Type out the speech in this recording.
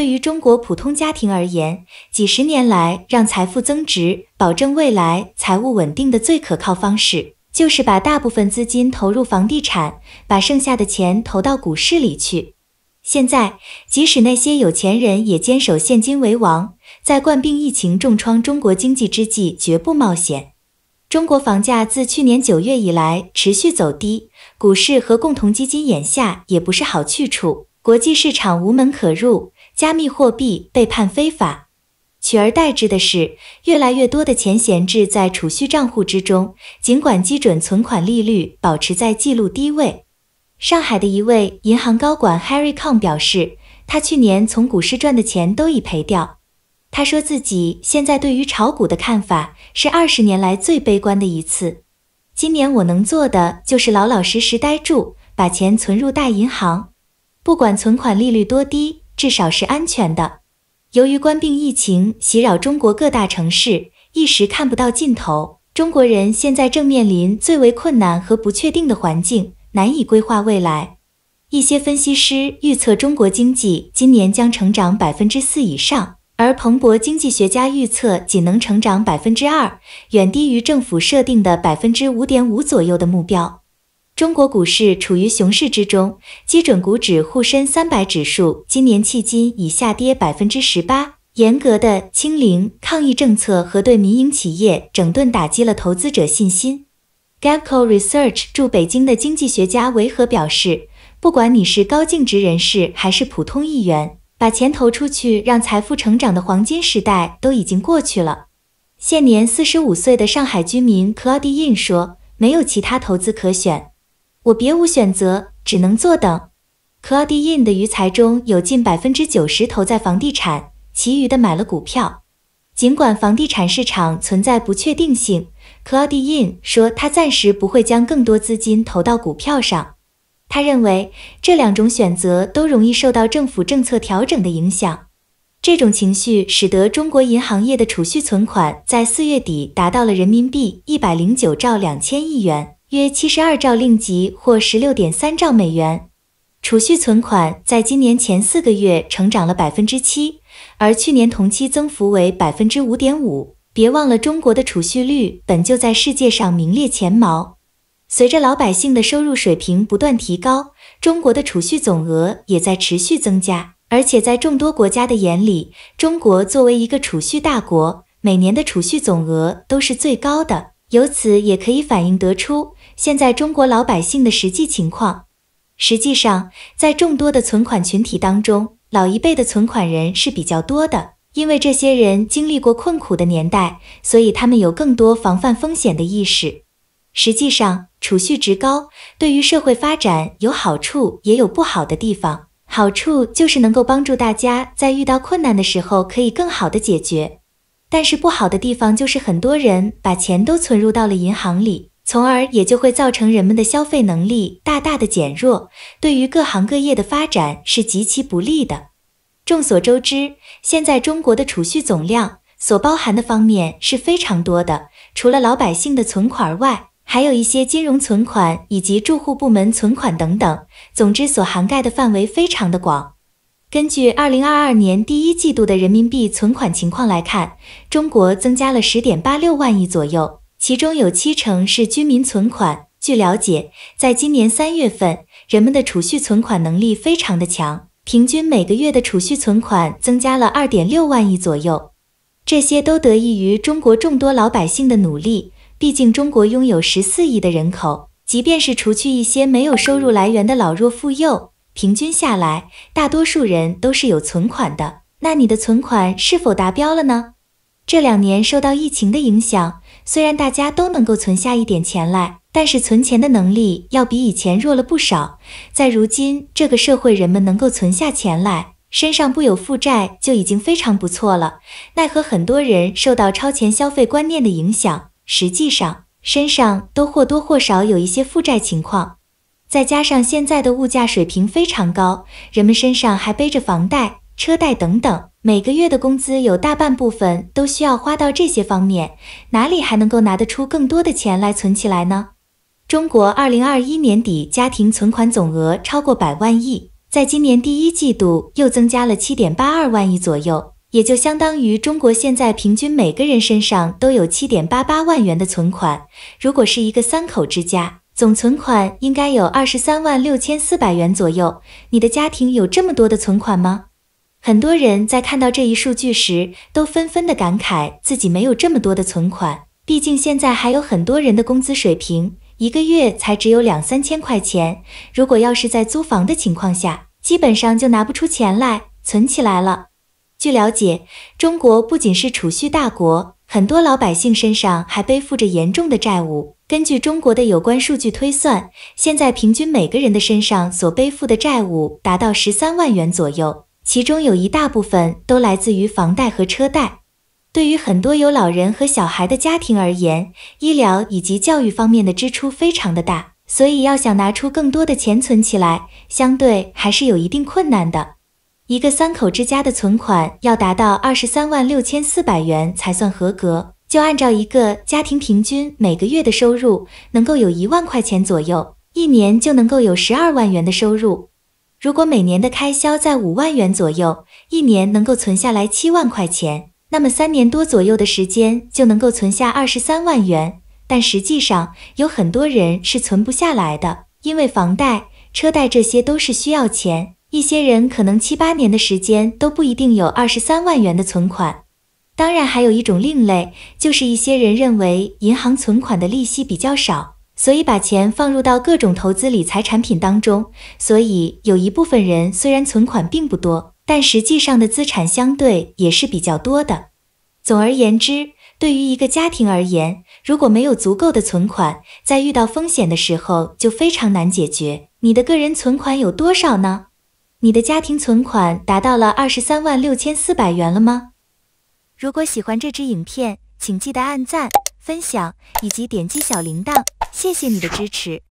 对于中国普通家庭而言，几十年来让财富增值、保证未来财务稳定的最可靠方式，就是把大部分资金投入房地产，把剩下的钱投到股市里去。现在，即使那些有钱人也坚守现金为王，在冠病疫情重创中国经济之际，绝不冒险。中国房价自去年九月以来持续走低，股市和共同基金眼下也不是好去处，国际市场无门可入。加密货币被判非法，取而代之的是越来越多的钱闲置在储蓄账户之中。尽管基准存款利率保持在记录低位，上海的一位银行高管 Harry Kong 表示，他去年从股市赚的钱都已赔掉。他说自己现在对于炒股的看法是二十年来最悲观的一次。今年我能做的就是老老实实呆住，把钱存入大银行，不管存款利率多低。至少是安全的。由于官病疫情袭扰中国各大城市，一时看不到尽头。中国人现在正面临最为困难和不确定的环境，难以规划未来。一些分析师预测中国经济今年将成长百分之四以上，而彭博经济学家预测仅能成长百分之二，远低于政府设定的百分之五点五左右的目标。中国股市处于熊市之中，基准股指沪深三百指数今年迄今已下跌百分之十八。严格的清零抗疫政策和对民营企业整顿打击了投资者信心。g a l c o Research 驻北京的经济学家维和表示：“不管你是高净值人士还是普通一员，把钱投出去让财富成长的黄金时代都已经过去了。”现年四十五岁的上海居民 Claudine 说：“没有其他投资可选。”我别无选择，只能坐等。Cloudin 的余财中有近百分之九十投在房地产，其余的买了股票。尽管房地产市场存在不确定性，Cloudin 说他暂时不会将更多资金投到股票上。他认为这两种选择都容易受到政府政策调整的影响。这种情绪使得中国银行业的储蓄存款在四月底达到了人民币一百零九兆两千亿元。约七十二兆令吉或十六点三兆美元，储蓄存款在今年前四个月成长了百分之七，而去年同期增幅为百分之五点五。别忘了，中国的储蓄率本就在世界上名列前茅。随着老百姓的收入水平不断提高，中国的储蓄总额也在持续增加。而且在众多国家的眼里，中国作为一个储蓄大国，每年的储蓄总额都是最高的。由此也可以反映得出。现在中国老百姓的实际情况，实际上在众多的存款群体当中，老一辈的存款人是比较多的，因为这些人经历过困苦的年代，所以他们有更多防范风险的意识。实际上，储蓄值高，对于社会发展有好处，也有不好的地方。好处就是能够帮助大家在遇到困难的时候可以更好的解决，但是不好的地方就是很多人把钱都存入到了银行里。从而也就会造成人们的消费能力大大的减弱，对于各行各业的发展是极其不利的。众所周知，现在中国的储蓄总量所包含的方面是非常多的，除了老百姓的存款外，还有一些金融存款以及住户部门存款等等。总之，所涵盖的范围非常的广。根据二零二二年第一季度的人民币存款情况来看，中国增加了十点八六万亿左右。其中有七成是居民存款。据了解，在今年三月份，人们的储蓄存款能力非常的强，平均每个月的储蓄存款增加了二点六万亿左右。这些都得益于中国众多老百姓的努力。毕竟中国拥有十四亿的人口，即便是除去一些没有收入来源的老弱妇幼，平均下来，大多数人都是有存款的。那你的存款是否达标了呢？这两年受到疫情的影响。虽然大家都能够存下一点钱来，但是存钱的能力要比以前弱了不少。在如今这个社会，人们能够存下钱来，身上不有负债就已经非常不错了。奈何很多人受到超前消费观念的影响，实际上身上都或多或少有一些负债情况。再加上现在的物价水平非常高，人们身上还背着房贷。车贷等等，每个月的工资有大半部分都需要花到这些方面，哪里还能够拿得出更多的钱来存起来呢？中国二零二一年底家庭存款总额超过百万亿，在今年第一季度又增加了七点八二万亿左右，也就相当于中国现在平均每个人身上都有七点八八万元的存款。如果是一个三口之家，总存款应该有二十三万六千四百元左右。你的家庭有这么多的存款吗？很多人在看到这一数据时，都纷纷的感慨自己没有这么多的存款。毕竟现在还有很多人的工资水平，一个月才只有两三千块钱。如果要是在租房的情况下，基本上就拿不出钱来存起来了。据了解，中国不仅是储蓄大国，很多老百姓身上还背负着严重的债务。根据中国的有关数据推算，现在平均每个人的身上所背负的债务达到十三万元左右。其中有一大部分都来自于房贷和车贷。对于很多有老人和小孩的家庭而言，医疗以及教育方面的支出非常的大，所以要想拿出更多的钱存起来，相对还是有一定困难的。一个三口之家的存款要达到二十三万六千四百元才算合格。就按照一个家庭平均每个月的收入能够有一万块钱左右，一年就能够有十二万元的收入。如果每年的开销在五万元左右，一年能够存下来七万块钱，那么三年多左右的时间就能够存下二十三万元。但实际上，有很多人是存不下来的，因为房贷、车贷这些都是需要钱。一些人可能七八年的时间都不一定有二十三万元的存款。当然，还有一种另类，就是一些人认为银行存款的利息比较少。所以把钱放入到各种投资理财产品当中，所以有一部分人虽然存款并不多，但实际上的资产相对也是比较多的。总而言之，对于一个家庭而言，如果没有足够的存款，在遇到风险的时候就非常难解决。你的个人存款有多少呢？你的家庭存款达到了二十三万六千四百元了吗？如果喜欢这支影片，请记得按赞、分享以及点击小铃铛。谢谢你的支持。